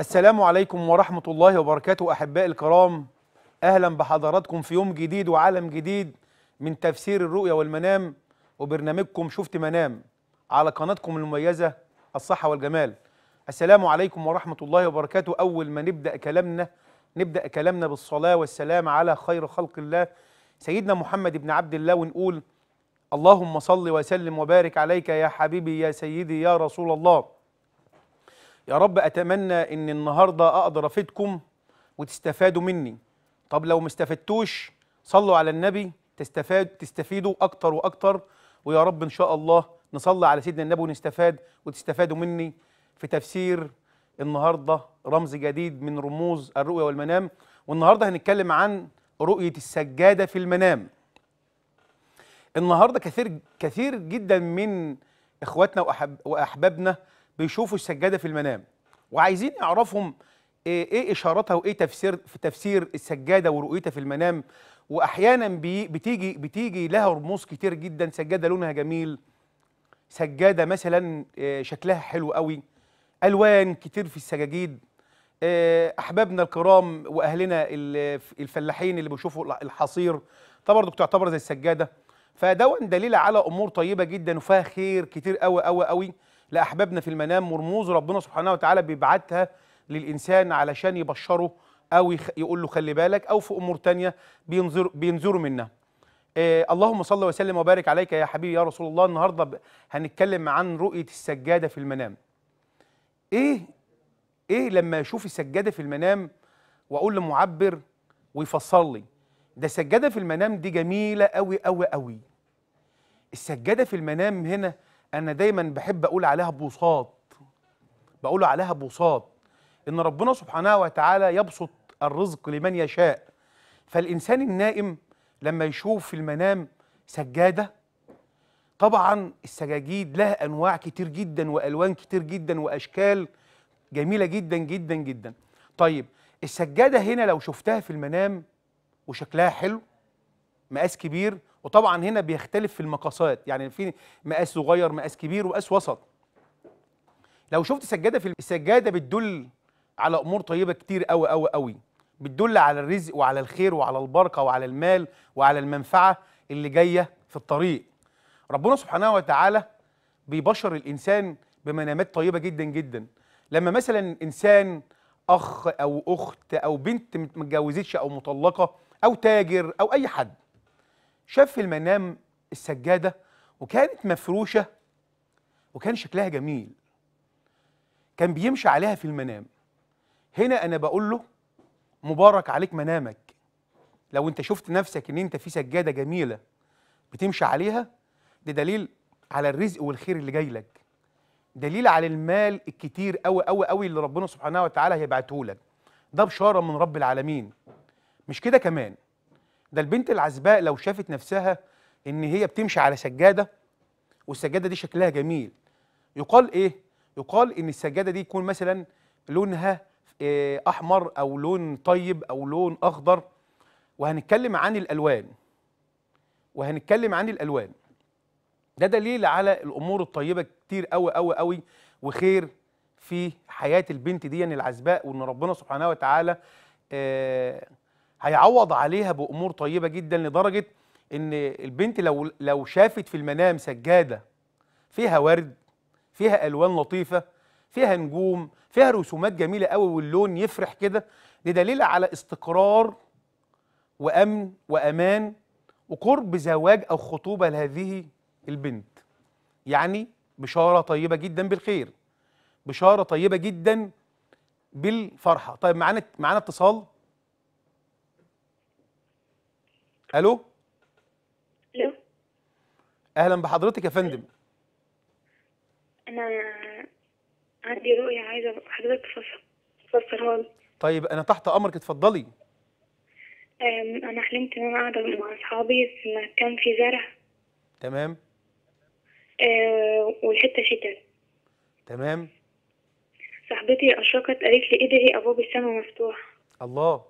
السلام عليكم ورحمة الله وبركاته أحباء الكرام أهلا بحضراتكم في يوم جديد وعالم جديد من تفسير الرؤية والمنام وبرنامجكم شفت منام على قناتكم المميزة الصحة والجمال السلام عليكم ورحمة الله وبركاته أول ما نبدأ كلامنا نبدأ كلامنا بالصلاة والسلام على خير خلق الله سيدنا محمد بن عبد الله ونقول اللهم صل وسلم وبارك عليك يا حبيبي يا سيدي يا رسول الله يا رب أتمنى إن النهاردة أقدر أفيدكم وتستفادوا مني طب لو ما استفدتوش صلوا على النبي تستفاد تستفيدوا أكتر وأكتر ويا رب إن شاء الله نصلي على سيدنا النبي ونستفاد وتستفادوا مني في تفسير النهارده رمز جديد من رموز الرؤيا والمنام والنهارده هنتكلم عن رؤيه السجاده في المنام النهارده كثير كثير جدا من اخواتنا وأحب واحبابنا بيشوفوا السجاده في المنام وعايزين يعرفهم ايه, إيه اشارتها وايه تفسير في تفسير السجاده ورؤيتها في المنام واحيانا بتيجي بتيجي لها رموز كتير جدا سجاده لونها جميل سجاده مثلا آه، شكلها حلو قوي الوان كتير في السجاجيد آه، احبابنا الكرام واهلنا الفلاحين اللي بيشوفوا الحصير طبعا بتعتبر زي السجاده فدون دليل على امور طيبه جدا وفيها خير كتير قوي قوي قوي لأحبابنا في المنام ورموز ربنا سبحانه وتعالى بيبعتها للإنسان علشان يبشره أو يقول له خلي بالك أو في أمور تانية بينذر بينذروا منها إيه اللهم صل وسلم وبارك عليك يا حبيبي يا رسول الله النهارده هنتكلم عن رؤية السجادة في المنام إيه إيه لما أشوف السجادة في المنام وأقول لمعبر ويفصل لي ده سجادة في المنام دي جميلة أوي أوي أوي السجادة في المنام هنا انا دايما بحب اقول عليها بوصات بقول عليها بوصات ان ربنا سبحانه وتعالى يبسط الرزق لمن يشاء فالانسان النائم لما يشوف في المنام سجاده طبعا السجاجيد لها انواع كتير جدا والوان كتير جدا واشكال جميله جدا جدا جدا طيب السجاده هنا لو شفتها في المنام وشكلها حلو مقاس كبير وطبعا هنا بيختلف في المقاسات يعني في مقاس صغير مقاس كبير ومقاس وسط لو شفت سجاده في السجاده بتدل على امور طيبه كتير قوي قوي قوي بتدل على الرزق وعلى الخير وعلى البركه وعلى المال وعلى المنفعه اللي جايه في الطريق ربنا سبحانه وتعالى بيبشر الانسان بمنامات طيبه جدا جدا لما مثلا انسان اخ او اخت او بنت متجوزتش او مطلقه او تاجر او اي حد شاف في المنام السجادة وكانت مفروشة وكان شكلها جميل كان بيمشي عليها في المنام هنا أنا بقول له مبارك عليك منامك لو أنت شفت نفسك إن أنت في سجادة جميلة بتمشي عليها ده دليل على الرزق والخير اللي جاي لك دليل على المال الكتير قوي قوي قوي اللي ربنا سبحانه وتعالى هيبعته لك ده بشاره من رب العالمين مش كده كمان ده البنت العزباء لو شافت نفسها ان هي بتمشي على سجاده والسجاده دي شكلها جميل يقال ايه يقال ان السجاده دي يكون مثلا لونها آه، احمر او لون طيب او لون اخضر وهنتكلم عن الالوان وهنتكلم عن الالوان ده دليل على الامور الطيبه كتير قوي قوي قوي وخير في حياه البنت دي يعني العزباء وان ربنا سبحانه وتعالى آه هيعوض عليها بامور طيبه جدا لدرجه ان البنت لو لو شافت في المنام سجاده فيها ورد فيها الوان لطيفه فيها نجوم فيها رسومات جميله قوي واللون يفرح كده ده دليل على استقرار وامن وامان وقرب زواج او خطوبه لهذه البنت يعني بشاره طيبه جدا بالخير بشاره طيبه جدا بالفرحه طيب معانا معانا اتصال الو الو اهلا بحضرتك يا فندم انا عندي رؤيه عايزه حضرتك تفسرها لي طيب انا تحت امرك اتفضلي انا حلمت ان انا قاعده مع اصحابي كان في زرع تمام أه والحته شتاء تمام صاحبتي اشرقت قالت لي ادعي ابواب السماء مفتوح الله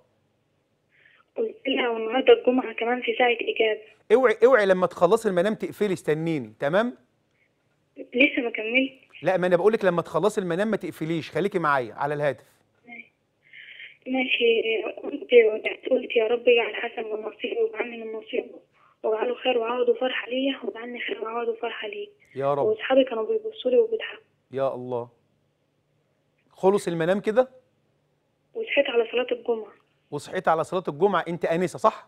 قلت لها والنهارده الجمعه كمان في ساعه اجابه اوعي اوعي لما تخلصي المنام تقفلي استنيني تمام لسه ما كملتش لا ما انا بقول لك لما تخلصي المنام ما تقفليش خليكي معايا على الهاتف ماشي قلت قلت يا رب اجعل حسن من نصيبه واجعلني من نصيبه واجعله خير وعوض وفرحه ليا واجعلني خير وعوض وفرحه ليا يا رب واصحابي كانوا بيبصوا لي وبيضحكوا يا الله خلص المنام كده وصحيت على صلاه الجمعه وصحيت على صلاه الجمعه انت انسه صح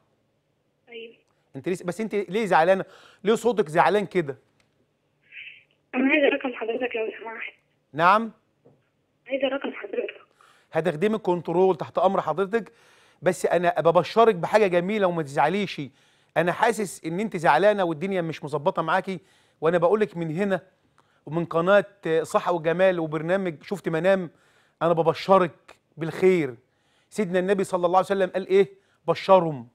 ايوه انت بس انت ليه زعلانه ليه صوتك زعلان كده انا عايزه رقم حضرتك لو سمحت نعم عايزه رقم حضرتك هتخدمي الكنترول تحت امر حضرتك بس انا ببشرك بحاجه جميله وما تزعليش انا حاسس ان انت زعلانه والدنيا مش مظبطه معاكي وانا بقول لك من هنا ومن قناه صحه وجمال وبرنامج شفت منام انا ببشرك بالخير سيدنا النبي صلى الله عليه وسلم قال ايه بشرهم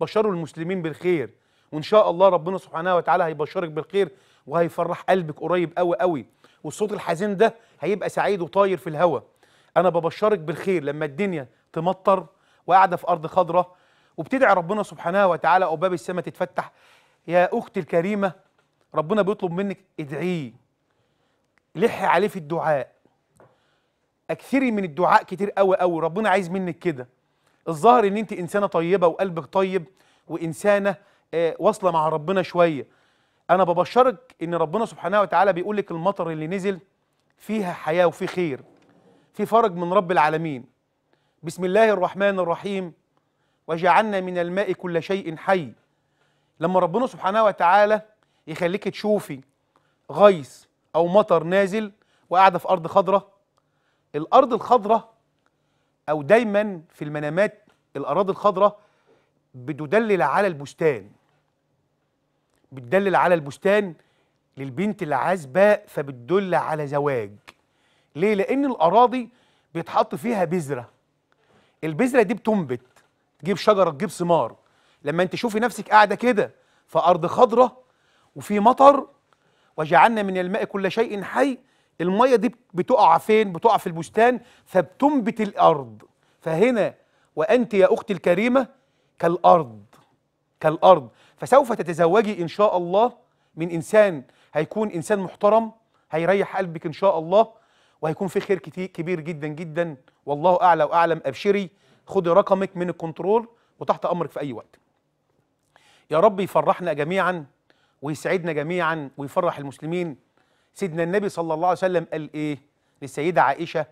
بشروا المسلمين بالخير وان شاء الله ربنا سبحانه وتعالى هيبشرك بالخير وهيفرح قلبك قريب قوي قوي والصوت الحزين ده هيبقى سعيد وطاير في الهواء انا ببشرك بالخير لما الدنيا تمطر وقاعده في ارض خضراء وبتدعي ربنا سبحانه وتعالى او باب السماء تتفتح يا اختي الكريمه ربنا بيطلب منك ادعيه لحي عليه في الدعاء اكثري من الدعاء كتير قوي قوي ربنا عايز منك كده الظاهر ان انت انسانه طيبه وقلبك طيب وانسانه آه، واصله مع ربنا شويه انا ببشرك ان ربنا سبحانه وتعالى بيقول لك المطر اللي نزل فيها حياه وفي خير في فرج من رب العالمين بسم الله الرحمن الرحيم وجعلنا من الماء كل شيء حي لما ربنا سبحانه وتعالى يخليك تشوفي غيث او مطر نازل وقاعده في ارض خضراء الارض الخضراء او دايما في المنامات الاراضي الخضراء بتدلل على البستان بتدلل على البستان للبنت العازباء فبتدل على زواج ليه لان الاراضي بيتحط فيها بذره البذره دي بتنبت تجيب شجره تجيب ثمار لما انت تشوفي نفسك قاعده كده في ارض خضراء وفي مطر وجعلنا من الماء كل شيء حي الميه دي بتقع فين بتقع في البستان فبتنبت الارض فهنا وانت يا اختي الكريمه كالارض كالارض فسوف تتزوجي ان شاء الله من انسان هيكون انسان محترم هيريح قلبك ان شاء الله وهيكون في خير كتير كبير جدا جدا والله اعلى واعلم ابشري خدي رقمك من الكنترول وتحت امرك في اي وقت يا رب يفرحنا جميعا ويسعدنا جميعا ويفرح المسلمين سيدنا النبي صلى الله عليه وسلم قال ايه للسيده عائشه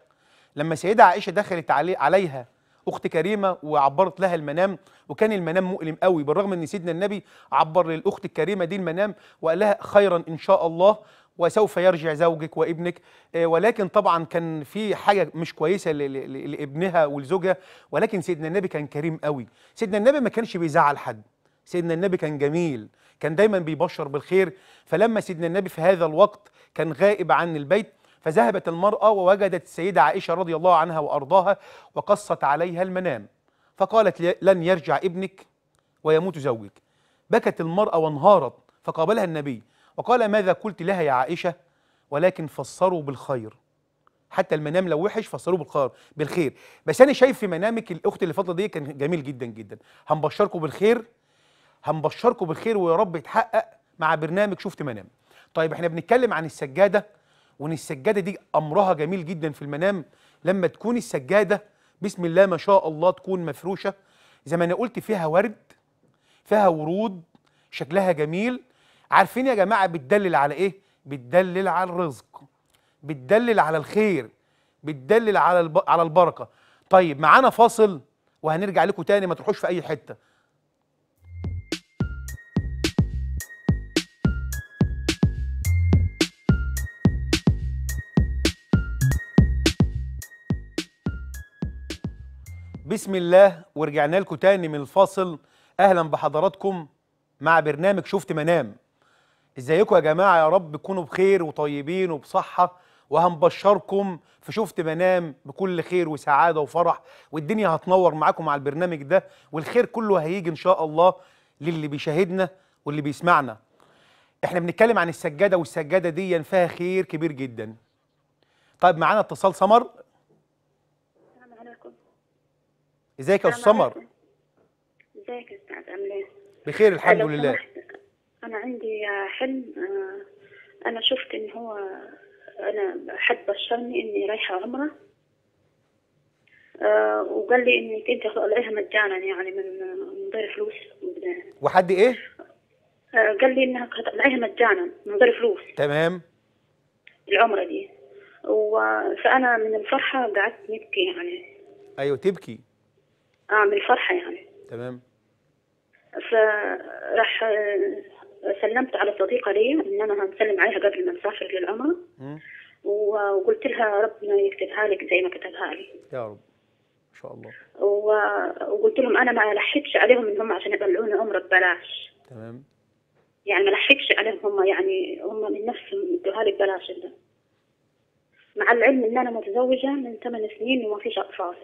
لما السيده عائشه دخلت علي عليها اخت كريمه وعبرت لها المنام وكان المنام مؤلم قوي بالرغم ان سيدنا النبي عبر للاخت الكريمه دي المنام وقال لها خيرا ان شاء الله وسوف يرجع زوجك وابنك آه، ولكن طبعا كان في حاجه مش كويسه لابنها ولزوجها ولكن سيدنا النبي كان كريم قوي سيدنا النبي ما كانش بيزعل حد سيدنا النبي كان جميل كان دايما بيبشر بالخير فلما سيدنا النبي في هذا الوقت كان غائب عن البيت فذهبت المرأة ووجدت السيدة عائشة رضي الله عنها وأرضاها وقصت عليها المنام فقالت لن يرجع ابنك ويموت زوجك بكت المرأة وانهارت فقابلها النبي وقال ماذا قلت لها يا عائشة ولكن فسروا بالخير حتى المنام لو وحش فسروه بالخير بالخير بس انا شايف في منامك الاخت اللي فاضله دي كان جميل جدا جدا هنبشركم بالخير هنبشركم بالخير ويا رب يتحقق مع برنامج شفت منام طيب احنا بنتكلم عن السجاده وان السجاده دي امرها جميل جدا في المنام لما تكون السجاده بسم الله ما شاء الله تكون مفروشه زي ما انا قلت فيها ورد فيها ورود شكلها جميل عارفين يا جماعه بتدلل على ايه بتدلل على الرزق بتدلل على الخير بتدلل على الب... على البركه طيب معانا فاصل وهنرجع لكم تاني ما تروحوش في اي حته بسم الله ورجعنا لكم تاني من الفاصل اهلا بحضراتكم مع برنامج شفت منام ازيكم يا جماعه يا رب تكونوا بخير وطيبين وبصحه وهنبشركم في شفت منام بكل خير وسعاده وفرح والدنيا هتنور معاكم على البرنامج ده والخير كله هيجي ان شاء الله للي بيشاهدنا واللي بيسمعنا احنا بنتكلم عن السجاده والسجاده دي فيها خير كبير جدا طيب معانا اتصال سمر ازيك يا استاذ سمر ازيك يا استاذ عامل ايه بخير الحمد لله انا عندي حلم آه، انا شفت ان هو انا حد بشرني اني رايحه عمره آه وقال لي انك انت طالعيها مجانا يعني من من غير فلوس وحد ايه؟ آه قال لي انها هتطلعيها مجانا من غير فلوس تمام العمره دي و... فانا من الفرحه قعدت نبكي يعني ايوه تبكي اه من الفرحه يعني تمام فراح آه، سلمت على صديقه لي ان انا هنسلم عليها قبل ما نسافر للعمره وقلت لها ربنا يكتبها لك زي ما كتبها لي يا رب ان شاء الله و... وقلت لهم انا ما لحقتش عليهم ان هم عشان يطلعوني عمره ببلاش تمام يعني ما لحقتش عليهم هم يعني هم من نفسهم ادوها لي ببلاش مع العلم ان انا متزوجه من ثمان سنين وما فيش اطفال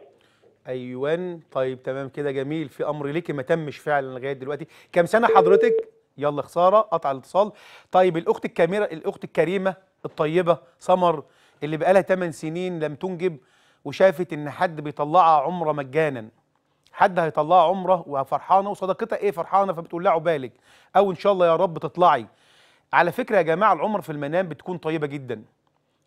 ايوان طيب تمام كده جميل في امر ليكي ما تمش فعلا لغايه دلوقتي كام سنه حضرتك يلا خساره قطع الاتصال طيب الاخت الكاميرا الاخت الكريمه الطيبه سمر اللي بقالها 8 سنين لم تنجب وشافت ان حد بيطلعها عمره مجانا حد هيطلعها عمره وفرحانه وصداقتها ايه فرحانه فبتقول لها عبالك او ان شاء الله يا رب تطلعي على فكره يا جماعه العمر في المنام بتكون طيبه جدا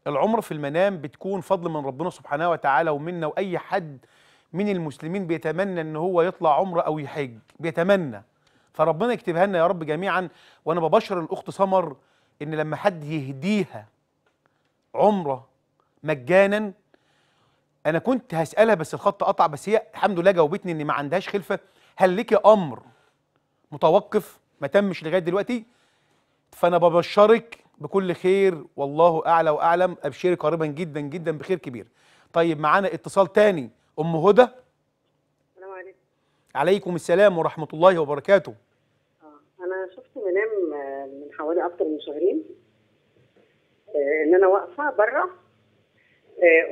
العمر في المنام بتكون فضل من ربنا سبحانه وتعالى ومنا واي حد من المسلمين بيتمنى ان هو يطلع عمره او يحج بيتمنى فربنا يكتبها لنا يا رب جميعا وانا ببشر الاخت سمر ان لما حد يهديها عمره مجانا انا كنت هسالها بس الخط قطع بس هي الحمد لله جاوبتني ان ما عندهاش خلفه هل لك امر متوقف ما تمش لغايه دلوقتي فانا ببشرك بكل خير والله اعلى واعلم ابشري قريبا جدا جدا بخير كبير طيب معانا اتصال تاني ام هدى السلام عليكم عليكم السلام ورحمه الله وبركاته آه، انا شفت منام آه، من حوالي اكتر من شهرين آه، ان انا واقفه بره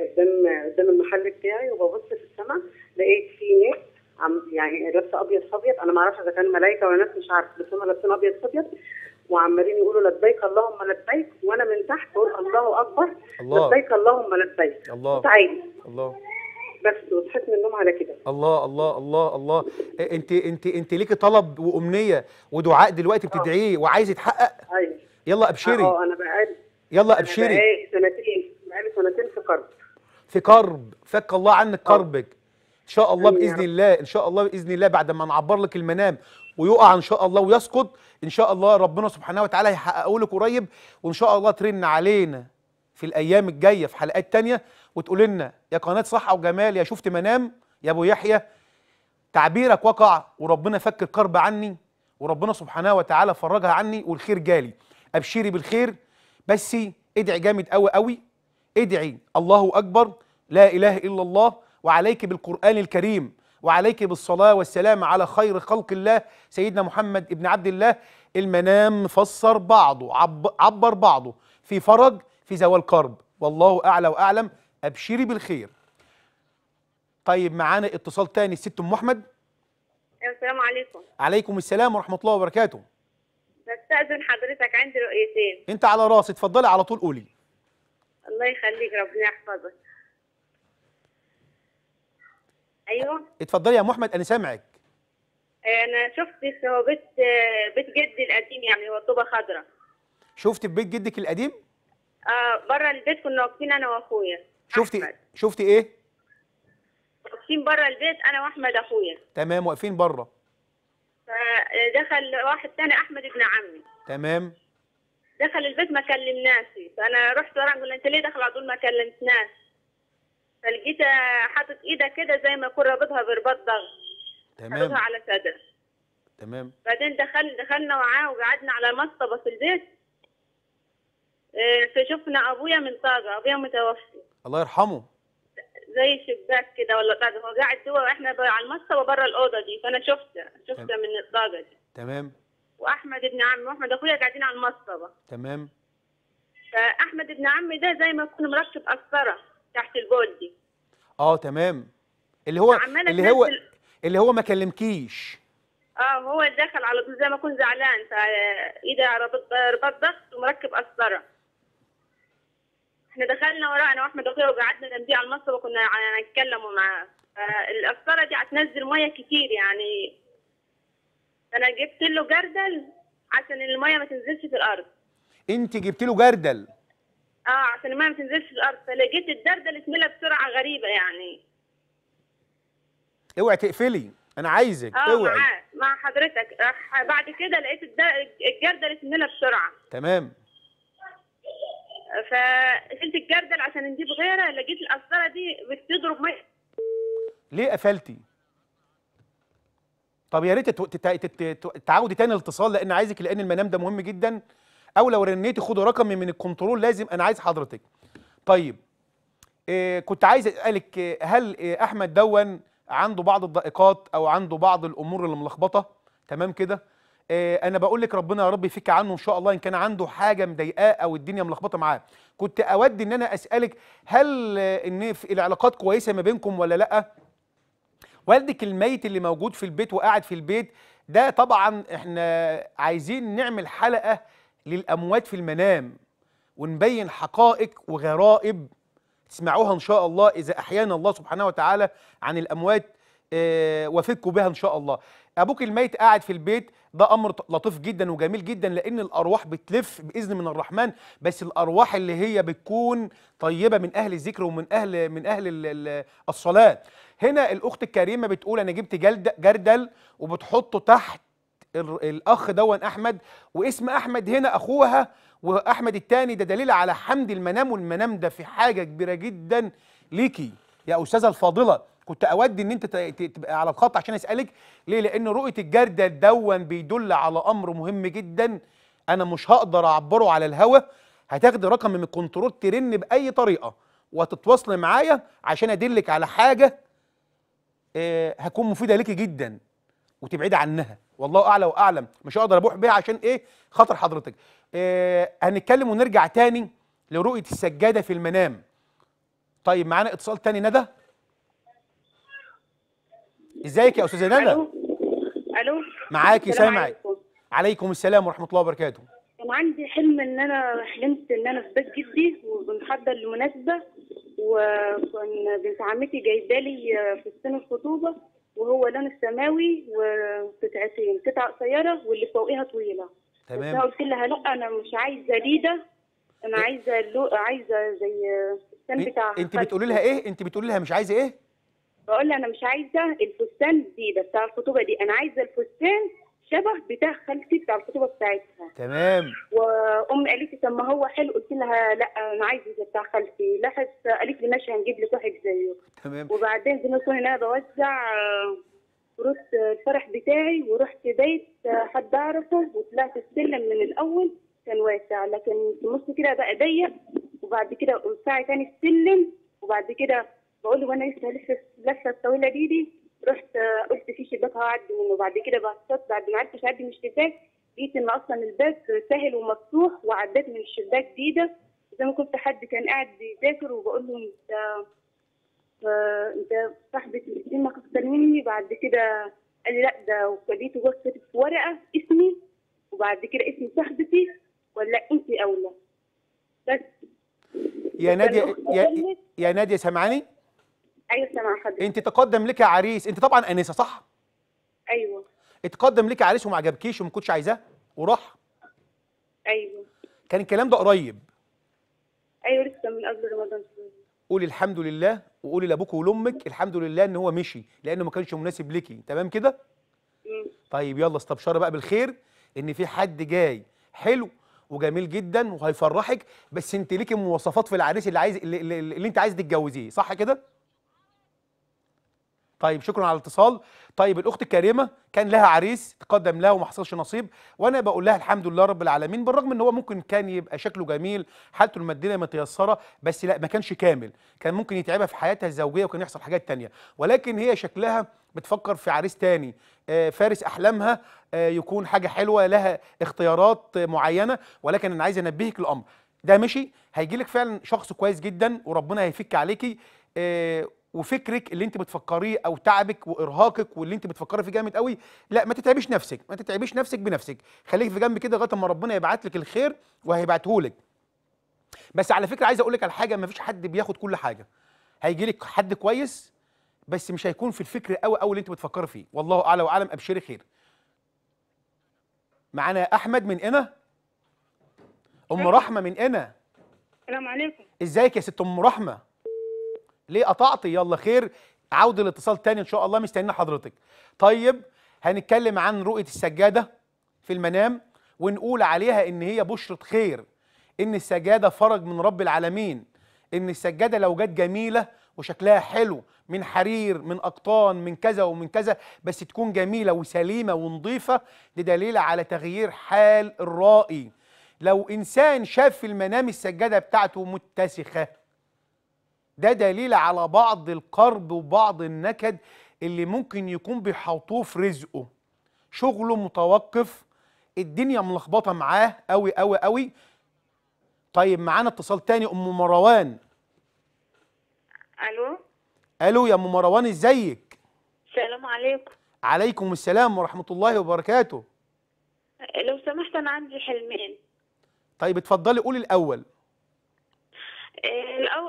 قدام قدام المحل بتاعي وببص في السماء لقيت في ناس عم يعني لابسه ابيض فابيض انا ما اعرفش اذا كان ملائكه ولا ناس مش عارف بس هم لابسين ابيض فابيض وعمالين يقولوا لبيك اللهم لبيك وانا من تحت بقول الله اكبر الله. لبيك اللهم لبيك الله تعالي الله بس وصحيت من النوم على كده الله الله الله الله انت انت انت ليكي طلب وامنيه ودعاء دلوقتي آه. بتدعيه وعايز يتحقق ايوه يلا ابشري اه, آه، انا بقالي يلا ابشري ايه سنتين بقالي سنتين في كرب في كرب فك الله عنك كربك آه. ان شاء الله باذن الله ان شاء الله باذن الله بعد ما نعبر لك المنام ويقع ان شاء الله ويسقط ان شاء الله ربنا سبحانه وتعالى هيحققه لك قريب وان شاء الله ترن علينا في الايام الجايه في حلقات ثانيه وتقول لنا يا قناه صحة وجمال يا شفت منام يا ابو يحيى تعبيرك وقع وربنا فك الكرب عني وربنا سبحانه وتعالى فرجها عني والخير جالي ابشري بالخير بس ادعي جامد قوي قوي ادعي الله اكبر لا اله الا الله وعليك بالقران الكريم وعليك بالصلاه والسلام على خير خلق الله سيدنا محمد ابن عبد الله المنام فسر بعضه عب عبر بعضه في فرج في زوال كرب والله اعلى واعلم ابشري بالخير طيب معانا اتصال تاني الست ام احمد السلام عليكم عليكم السلام ورحمه الله وبركاته بستاذن حضرتك عندي رؤيتين انت على راسي اتفضلي على طول قولي الله يخليك ربنا يحفظك ايوه اتفضلي يا ام احمد انا سامعك انا شفت هو بيت بيت جدي القديم يعني هو طوبه خضراء شفت في بيت جدك القديم اه بره البيت كنا واقفين انا واخويا شفتي أحمد. شفتي ايه واقفين بره البيت انا واحمد اخويا تمام واقفين بره فدخل واحد ثاني احمد ابن عمي تمام دخل البيت ما كلمناش فانا رحت ورا قلت انت ليه دخل على طول ما كلمتناش فلقيت حاطط ايدها كده زي ما يكون رابطها برباط ضغط تمام على صدر تمام بعدين دخل دخلنا معاه وقعدنا على مصطبه في البيت آه، فشفنا ابويا من طاقه ابويا متوفي الله يرحمه زي شباك كده ولا قاعد هو قاعد جوه احنا على المصه وبره الاوضه دي فانا شفته شفته من الضاجه دي تمام واحمد ابن عمي واحمد اخويا قاعدين على المصه تمام فاحمد ابن عمي ده زي ما يكون مركب قسطره تحت البول دي اه تمام اللي هو اللي هو اللي هو ما كلمكيش اه هو دخل على طول زي ما اكون زعلان فايده رباط ضغط ومركب قسطره احنا دخلنا انا واحمد اخويا وقعدنا جنبيه على المصب وكنا نتكلم معاه القسطره دي هتنزل ميه كتير يعني انا جبت له جردل عشان الميه ما تنزلش في الارض انت جبت له جردل اه عشان الميه ما تنزلش في الارض فلقيت الدردل اتملى بسرعه غريبه يعني اوعي تقفلي انا عايزك اه اوعي مع حضرتك بعد كده لقيت الجردل اتملى بسرعه تمام فقفلت الجردل عشان نجيب غيرها لقيت القسطره دي بتضرب ميه ليه قفلتي؟ طب يا ريت تعاودي تاني الاتصال لان عايزك لان المنام ده مهم جدا او لو رنيتي خدوا رقمي من الكنترول لازم انا عايز حضرتك. طيب إيه كنت عايز اسالك آه، هل إيه احمد دون عنده بعض الضائقات او عنده بعض الامور اللي ملخبطه تمام كده؟ آه، انا بقول لك ربنا يا رب يفك عنه ان شاء الله ان كان عنده حاجه مضايقاه او الدنيا ملخبطه معاه كنت اود ان انا اسالك هل ان العلاقات كويسه ما بينكم ولا لا والدك الميت اللي موجود في البيت وقاعد في البيت ده طبعا احنا عايزين نعمل حلقه للاموات في المنام ونبين حقائق وغرائب تسمعوها ان شاء الله اذا احيانا الله سبحانه وتعالى عن الاموات آه، وفكوا بها ان شاء الله ابوك الميت قاعد في البيت ده امر لطيف جدا وجميل جدا لان الارواح بتلف باذن من الرحمن بس الارواح اللي هي بتكون طيبه من اهل الذكر ومن اهل من اهل الصلاه هنا الاخت الكريمه بتقول انا جبت جلد جردل وبتحطه تحت الاخ دون احمد واسم احمد هنا اخوها واحمد الثاني ده دليل على حمد المنام والمنام ده في حاجه كبيره جدا ليكي يا استاذه الفاضله كنت اودي ان انت تبقى على الخط عشان اسالك ليه لان رؤيه الجرده دون بيدل على امر مهم جدا انا مش هقدر اعبره على الهوا هتاخدي رقم من الكنترول ترن باي طريقه وتتواصل معايا عشان ادلك على حاجه هكون آه، مفيده ليكي جدا وتبعدي عنها والله اعلى واعلم مش هقدر ابوح بيها عشان ايه خاطر حضرتك آه، هنتكلم ونرجع تاني لرؤيه السجاده في المنام طيب معانا اتصال تاني ندى ازيك يا استاذه ندى الو الو معاكي سامعك عليكم السلام ورحمه الله وبركاته كان عندي حلم ان انا حلمت ان انا في بيت جدي وبنحضر المناسبه وكان بنت عمتي جايبه لي في السن الخطوبه وهو لون السماوي وقطعتين قطعه قصيره واللي فوقيها طويله تمام قلت لها لا انا مش عايزه ليده انا عايزه عايزه زي السن بتاعها انت بتقولي لها ايه انت بتقولي لها مش عايزه ايه بقول له انا مش عايزه الفستان دي ده بتاع الخطوبه دي انا عايزه الفستان شبه بتاع خالتي بتاع الخطوبه بتاعتها تمام وام قالت لي طب ما هو حلو قلت لها لا انا عايزه بتاع خالتي لاحظ قالت لي ماشي هنجيب لك واحد زيه تمام وبعدين زي ما انا بوزع آه، رحت الفرح بتاعي ورحت بيت آه، حد اعرفه وطلعت السلم من الاول كان واسع لكن في النص كده بقى ضيق وبعد كده ساعه تاني السلم وبعد كده بقول له وانا لسه لسه اللفه الطويله دي دي رحت آه، قلت في شباك هعدي منه وبعد كده بصيت بعد ما عرفتش اعدي من الشباك لقيت ان اصلا الباب سهل ومفتوح وعديت من الشباك جديده زي ما كنت حد كان قاعد بيذاكر وبقول له انت آه، انت صاحبة ما مني بعد كده قال لي لا ده وخليته جوه كاتب في ورقه اسمي وبعد كده اسم صاحبتي ولا انت اولى بس يا ناديه يا, يا ناديه سامعاني؟ ايوه سامع حضرتك انت تقدم لك عريس انت طبعا انسه صح ايوه اتقدم لك عريس وما عجبكيش وما كنتش عايزاه وراح ايوه كان الكلام ده قريب ايوه لسه من قبل رمضان قولي الحمد لله وقولي لابوك ولامك الحمد لله ان هو مشي لانه ما كانش مناسب ليكي تمام كده طيب يلا استبشري بقى بالخير ان في حد جاي حلو وجميل جدا وهيفرحك بس انت ليكي مواصفات في العريس اللي عايز اللي, اللي, اللي انت عايز تتجوزيه صح كده طيب شكرا على الاتصال طيب الاخت الكريمه كان لها عريس تقدم لها وما حصلش نصيب وانا بقول لها الحمد لله رب العالمين بالرغم ان هو ممكن كان يبقى شكله جميل حالته الماديه متيسره بس لا ما كانش كامل كان ممكن يتعبها في حياتها الزوجيه وكان يحصل حاجات تانية ولكن هي شكلها بتفكر في عريس تاني آه، فارس احلامها آه، يكون حاجه حلوه لها اختيارات معينه ولكن انا عايز انبهك الامر ده مشي هيجي لك فعلا شخص كويس جدا وربنا هيفك عليكي آه، وفكرك اللي انت بتفكريه او تعبك وارهاقك واللي انت بتفكري فيه جامد قوي لا ما تتعبيش نفسك ما تتعبيش نفسك بنفسك خليك في جنب كده لغايه اما ربنا يبعت لك الخير وهيبعته لك بس على فكره عايز اقول لك على حاجه ما فيش حد بياخد كل حاجه هيجي لك حد كويس بس مش هيكون في الفكر قوي قوي اللي انت بتفكري فيه والله اعلى واعلم ابشري خير معانا احمد من انا ام رحمه من انا السلام عليكم ازيك يا ست ام رحمه ليه قطعت يلا خير عود الاتصال تاني ان شاء الله مستنيين حضرتك طيب هنتكلم عن رؤيه السجاده في المنام ونقول عليها ان هي بشره خير ان السجاده فرج من رب العالمين ان السجاده لو جت جميله وشكلها حلو من حرير من اقطان من كذا ومن كذا بس تكون جميله وسليمه ونظيفه دي دليل على تغيير حال الرائي لو انسان شاف في المنام السجاده بتاعته متسخه ده دليل على بعض القرب وبعض النكد اللي ممكن يكون بيحاطوه في رزقه شغله متوقف الدنيا ملخبطه معاه قوي قوي قوي طيب معانا اتصال تاني ام مروان الو الو يا ام مروان ازيك السلام عليكم عليكم السلام ورحمه الله وبركاته لو سمحت انا عندي حلمين طيب اتفضلي قولي الاول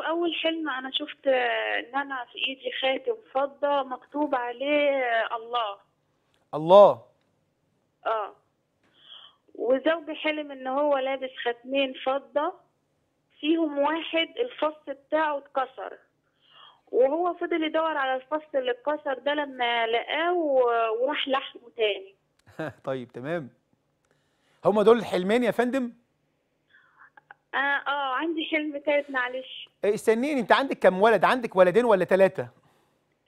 أول حلم أنا شفت إن أنا في إيدي خاتم فضة مكتوب عليه الله الله آه وزوجي حلم إن هو لابس خاتمين فضة فيهم واحد الفص بتاعه اتكسر وهو فضل يدور على الفص اللي اتكسر ده لما لقاه وراح لحمه تاني طيب تمام هما دول الحلمين يا فندم؟ اه اه عندي حلم تالت معلش إيه، استنيني انت عندك كم ولد عندك ولدين ولا ثلاثه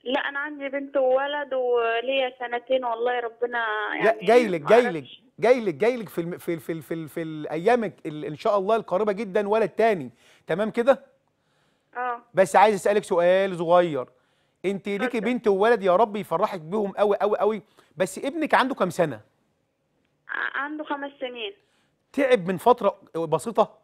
لا انا عندي بنت وولد وليا سنتين والله ربنا يعني لا جاي لك جاي لك جاي لك جاي لك في في في, في, في الايام ان شاء الله القريبه جدا ولد تاني تمام كده اه بس عايز اسالك سؤال صغير انت ليكي بنت وولد يا رب يفرحك بيهم قوي قوي قوي بس ابنك عنده كام سنه آه، عنده خمس سنين تعب من فتره بسيطه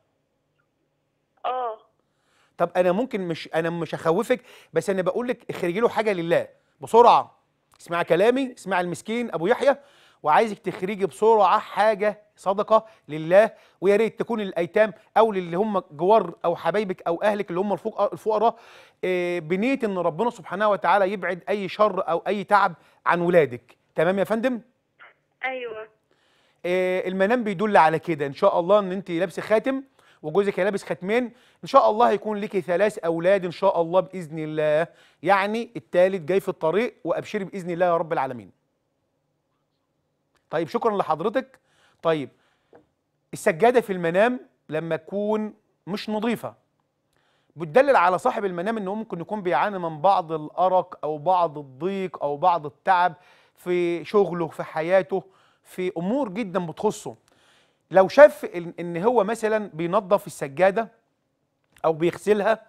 طب انا ممكن مش انا مش هخوفك بس انا بقول لك اخرجي له حاجه لله بسرعه اسمع كلامي اسمع المسكين ابو يحيى وعايزك تخرجي بسرعه حاجه صدقه لله ويا ريت تكون للايتام او للي هم جوار او حبايبك او اهلك اللي هم الفقراء آه، بنيه ان ربنا سبحانه وتعالى يبعد اي شر او اي تعب عن ولادك تمام يا فندم ايوه آه، المنام بيدل على كده ان شاء الله ان انت لابسه خاتم وجوزك لابس ختمين ان شاء الله هيكون ليكي ثلاث اولاد ان شاء الله باذن الله يعني الثالث جاي في الطريق وابشري باذن الله يا رب العالمين طيب شكرا لحضرتك طيب السجاده في المنام لما تكون مش نظيفه بتدلل على صاحب المنام انه ممكن يكون بيعاني من بعض الارق او بعض الضيق او بعض التعب في شغله في حياته في امور جدا بتخصه لو شاف ان هو مثلا بينظف السجاده او بيغسلها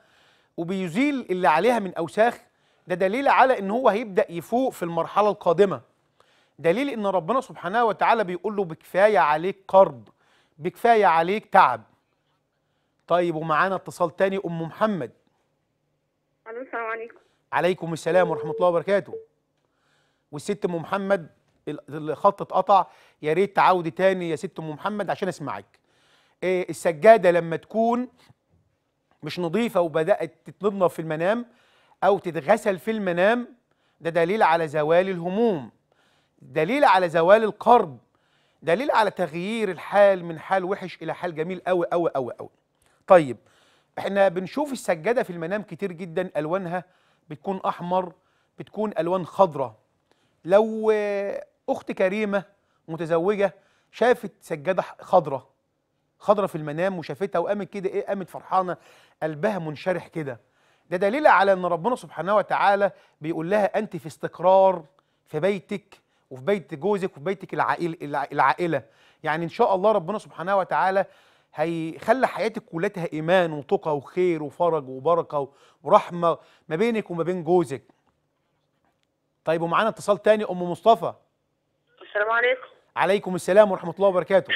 وبيزيل اللي عليها من اوساخ ده دليل على ان هو هيبدا يفوق في المرحله القادمه دليل ان ربنا سبحانه وتعالى بيقول له بكفايه عليك قرض بكفايه عليك تعب طيب ومعانا اتصال تاني ام محمد الو السلام عليكم عليكم السلام ورحمه الله وبركاته والست ام محمد الخط اتقطع يا ريت تعاودي تاني يا ست ام محمد عشان اسمعك إيه السجاده لما تكون مش نظيفه وبدات تتنضف في المنام او تتغسل في المنام ده دليل على زوال الهموم دليل على زوال القرب دليل على تغيير الحال من حال وحش الى حال جميل قوي قوي قوي قوي طيب احنا بنشوف السجاده في المنام كتير جدا الوانها بتكون احمر بتكون الوان خضراء لو اخت كريمه متزوجه شافت سجاده خضراء خضراء في المنام وشافتها وقامت كده ايه قامت فرحانه قلبها منشرح كده ده دليل على ان ربنا سبحانه وتعالى بيقول لها انت في استقرار في بيتك وفي بيت جوزك وفي بيتك العائل العائله يعني ان شاء الله ربنا سبحانه وتعالى هيخلى حياتك كلها ايمان وتقى وخير وفرج وبركه ورحمه ما بينك وما بين جوزك طيب ومعانا اتصال تاني ام مصطفى السلام عليكم عليكم السلام ورحمه الله وبركاته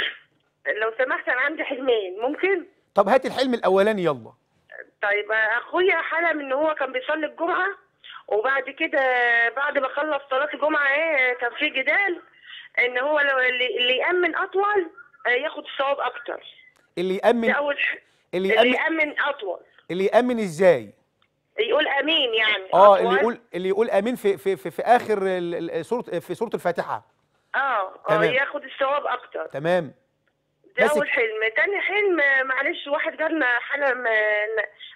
لو سمحت انا عندي حلمين ممكن طب هات الحلم الاولاني يلا طيب اخويا حلم ان هو كان بيصلي الجمعه وبعد كده بعد ما خلص صلاه الجمعه ايه كان في جدال ان هو لو اللي يامن اطول آه، ياخد الثواب اكتر اللي يامن اول اللي يامن, اللي يأمن اطول اللي يامن ازاي يقول امين يعني اه أطول. اللي يقول اللي يقول امين في في في, في اخر سوره في سوره الفاتحه اه اه ياخد الثواب اكتر تمام ده اول حلم تاني حلم معلش واحد جالنا حلم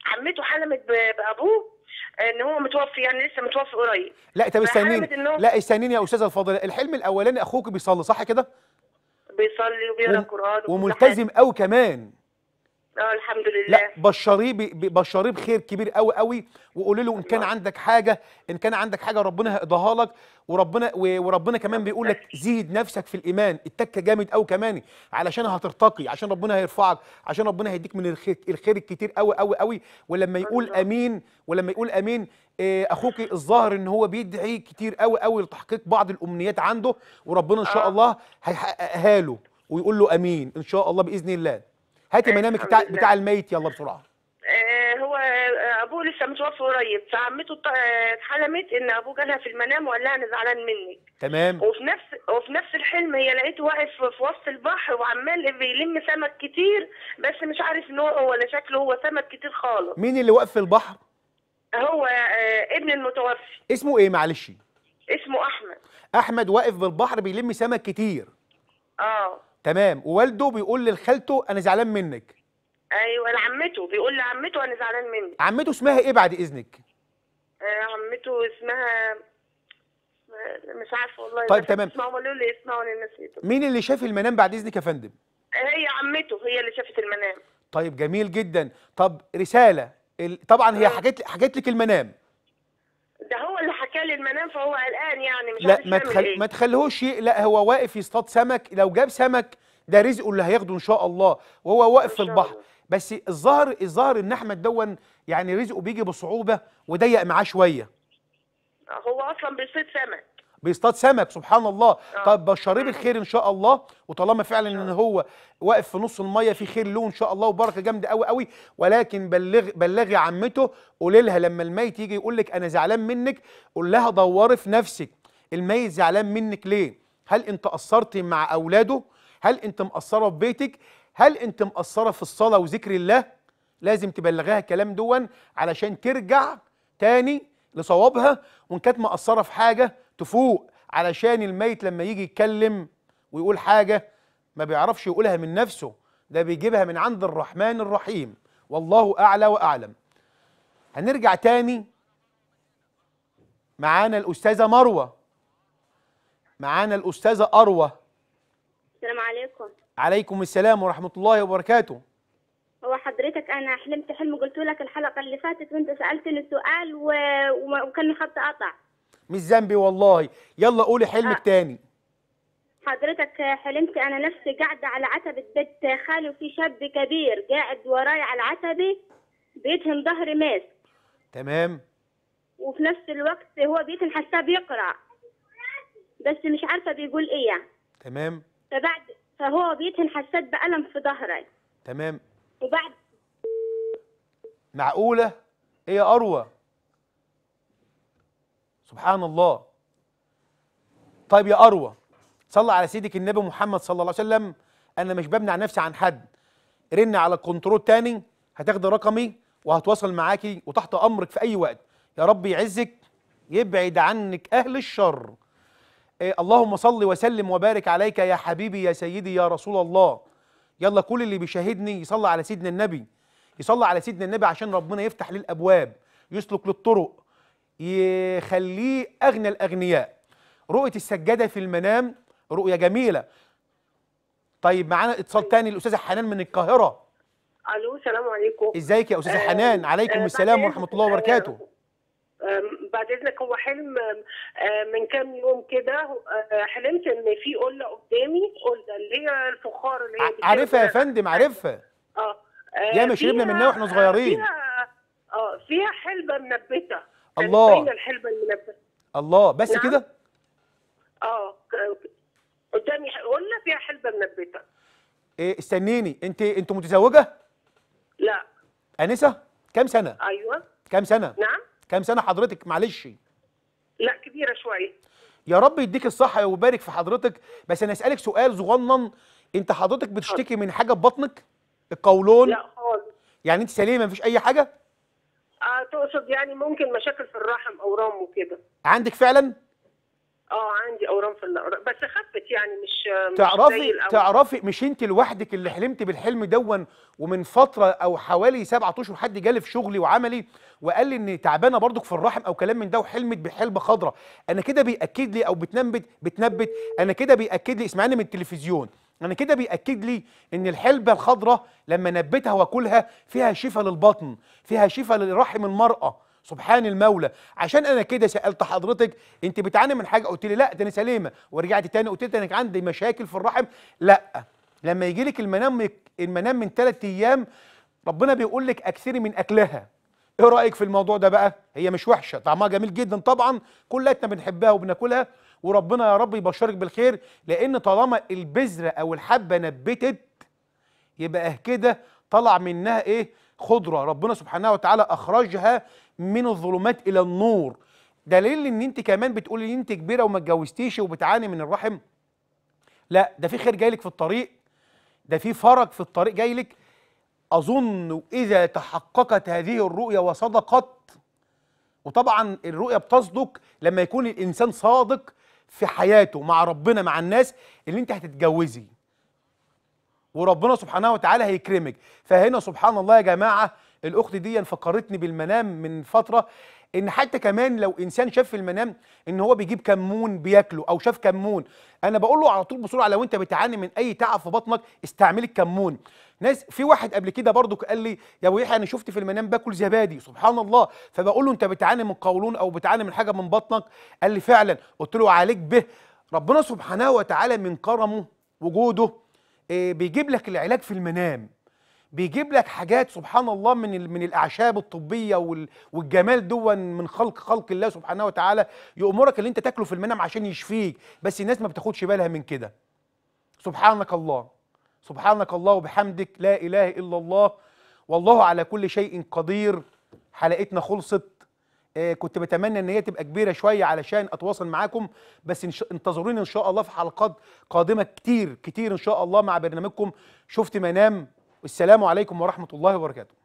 عمته حلمت بابوه ان هو متوفي يعني لسه متوفي قريب لا طب استنيني لا استنيني يا استاذه الفاضله الحلم الاولاني اخوك بيصلي صح كده بيصلي وبيقرا قران وملتزم قوي كمان اه الحمد لله لا بشريه بشريه بخير كبير قوي قوي وقولي له ان كان عندك حاجه ان كان عندك حاجه ربنا هيقضيها لك وربنا وربنا كمان بيقول لك زيد نفسك في الايمان التكه جامد قوي كمان علشان هترتقي عشان ربنا هيرفعك عشان ربنا هيديك من الخير الخير الكتير قوي قوي قوي ولما يقول امين ولما يقول امين آه، اخوك الظاهر ان هو بيدعي كتير قوي قوي لتحقيق بعض الامنيات عنده وربنا ان شاء آه. الله هيحققها له ويقول له امين ان شاء الله باذن الله هاتي إيه، منامك بتاع, بتاع الميت يلا بسرعه إيه، هو ابوه لسه متوفى قريب فعمته إيه، اتحلمت ان ابوه جالها في المنام وقال لها انا زعلان منك تمام وفي نفس وفي نفس الحلم هي لقيته واقف في وسط البحر وعمال بيلم سمك كتير بس مش عارف نوعه ولا شكله هو سمك كتير خالص مين اللي واقف في البحر؟ هو ابن المتوفي اسمه ايه معلش؟ اسمه احمد احمد واقف بالبحر بيلم سمك كتير اه تمام ووالده بيقول لخالته انا زعلان منك ايوه لعمته بيقول لعمته انا زعلان منك عمته اسمها ايه بعد اذنك آه عمته اسمها مش عارفه والله طيب تمام اسمها ولا اللي اسمها وانا نسيته مين اللي شاف المنام بعد اذنك يا فندم هي عمته هي اللي شافت المنام طيب جميل جدا طب رساله طبعا هي حكت آه. حكت لك المنام دخل المنام فهو قلقان يعني مش لا ما تخل... إيه؟ ما تخليهوش يقلق هو واقف يصطاد سمك لو جاب سمك ده رزقه اللي هياخده ان شاء الله وهو واقف في البحر الله. بس الظاهر الظاهر ان احمد دون يعني رزقه بيجي بصعوبه وضيق معاه شويه هو اصلا بيصيد سمك بيصطاد سمك سبحان الله آه. طب بشريه بالخير ان شاء الله وطالما فعلا ان هو واقف في نص الميه في خير له ان شاء الله وبركه جامده قوي قوي ولكن بلغ بلغي عمته قولي لها لما الميت يجي يقول لك انا زعلان منك قول لها دوري في نفسك الميت زعلان منك ليه هل انت قصرتي مع اولاده هل انت مقصره في بيتك هل انت مقصره في الصلاه وذكر الله لازم تبلغيها الكلام دون علشان ترجع تاني لصوابها وان كانت مقصره في حاجه تفوق علشان الميت لما يجي يتكلم ويقول حاجة ما بيعرفش يقولها من نفسه ده بيجيبها من عند الرحمن الرحيم والله أعلى وأعلم هنرجع تاني معانا الأستاذة مروة معانا الأستاذة أروة السلام عليكم عليكم السلام ورحمة الله وبركاته هو حضرتك أنا حلمت حلم قلت لك الحلقة اللي فاتت وأنت سألتني السؤال و... وكان الخط قطع مش ذنبي والله يلا قولي حلمك آه. تاني حضرتك حلمت انا نفسي قاعده على عتبه بيت خالي وفي شاب كبير قاعد وراي على العتبه بيدهن ظهري ماسك تمام وفي نفس الوقت هو بيدهن حاساه بيقرا بس مش عارفه بيقول ايه تمام فبعد فهو بيدهن حساس بألم في ظهري تمام وبعد معقوله ايه يا اروى سبحان الله طيب يا أروى صلى على سيدك النبي محمد صلى الله عليه وسلم أنا مش بمنع نفسي عن حد رن على الكنترول تاني هتاخد رقمي وهتواصل معاكي وتحت أمرك في أي وقت يا رب يعزك يبعد عنك أهل الشر إيه اللهم صل وسلم وبارك عليك يا حبيبي يا سيدي يا رسول الله يلا كل اللي بيشاهدني يصلي على سيدنا النبي يصلي على سيدنا النبي عشان ربنا يفتح للأبواب يسلك للطرق يخليه أغنى الأغنياء رؤية السجادة في المنام رؤية جميلة طيب معانا اتصال تاني الأستاذة حنان من القاهرة ألو السلام عليكم إزيك يا أستاذة آه حنان عليكم آه السلام ورحمة الله وبركاته آه بعد اذنك هو حلم آه، من كام يوم كده آه، حلمت ان في قله قدامي قله اللي هي الفخار اللي هي عارفها يا فندم عارفها اه, آه، ياما شربنا منها واحنا صغيرين فيها اه فيها حلبه منبته الله الحلبه المنبهه الله بس نعم. كده اه قدامي قلنا فيها حلبه منبته إيه استنيني انت انت متزوجه لا انسه كام سنه ايوه كام سنه نعم كام سنه حضرتك معلش لا كبيره شويه يا رب يديك الصحه ويبارك في حضرتك بس انا اسالك سؤال صغنن انت حضرتك بتشتكي من حاجه في بطنك القولون لا خالص يعني انت سليمه مفيش اي حاجه آه تقصد يعني ممكن مشاكل في الرحم اورام وكده عندك فعلا اه عندي اورام في الرحم بس خفت يعني مش تعرفي مش تعرفي مش انت لوحدك اللي حلمت بالحلم دون ومن فتره او حوالي سبعة اشهر حد جالي في شغلي وعملي وقال لي ان تعبانه برضك في الرحم او كلام من ده وحلمت بحلبه خضراء انا كده بياكد لي او بتنبت بتنبت انا كده بياكد لي اسمعني من التلفزيون انا يعني كده بياكد لي ان الحلبه الخضراء لما نبتها واكلها فيها شفاء للبطن فيها شفاء لرحم المراه سبحان المولى عشان انا كده سالت حضرتك انت بتعاني من حاجه قلت لي لا ده انا سليمه ورجعت تاني قلت لي انا عندي مشاكل في الرحم لا لما يجي لك المنام المنام من ثلاث ايام ربنا بيقول لك اكثري من اكلها ايه رايك في الموضوع ده بقى هي مش وحشه طعمها جميل جدا طبعا كلنا بنحبها وبناكلها وربنا يا رب يبشرك بالخير لان طالما البذره او الحبه نبتت يبقى اه كده طلع منها ايه خضره ربنا سبحانه وتعالى اخرجها من الظلمات الى النور دليل ان انت كمان بتقولي ان انت كبيره وما اتجوزتيش وبتعاني من الرحم لا ده في خير جايلك في الطريق ده في فرج في الطريق جايلك اظن اذا تحققت هذه الرؤيه وصدقت وطبعا الرؤيه بتصدق لما يكون الانسان صادق في حياته مع ربنا مع الناس اللي انت هتتجوزي وربنا سبحانه وتعالى هيكرمك فهنا سبحان الله يا جماعه الاخت دي فكرتني بالمنام من فتره ان حتى كمان لو انسان شاف في المنام ان هو بيجيب كمون بياكله او شاف كمون انا بقول له على طول بسرعه لو انت بتعاني من اي تعب في بطنك استعمل الكمون ناس في واحد قبل كده برضه قال لي يا ابو يحيى انا شفت في المنام باكل زبادي سبحان الله فبقول له انت بتعاني من قولون او بتعاني من حاجه من بطنك قال لي فعلا قلت له عليك به ربنا سبحانه وتعالى من كرمه وجوده آه، بيجيب لك العلاج في المنام بيجيب لك حاجات سبحان الله من من الاعشاب الطبيه والجمال دون من خلق خلق الله سبحانه وتعالى يامرك اللي انت تاكله في المنام عشان يشفيك بس الناس ما بتاخدش بالها من كده سبحانك الله سبحانك الله وبحمدك لا إله إلا الله والله على كل شيء قدير حلقتنا خلصت آه كنت بتمنى ان هي تبقى كبيره شويه علشان اتواصل معاكم بس انتظروني ان شاء الله في حلقات قادمه كتير كتير ان شاء الله مع برنامجكم شفت منام والسلام عليكم ورحمه الله وبركاته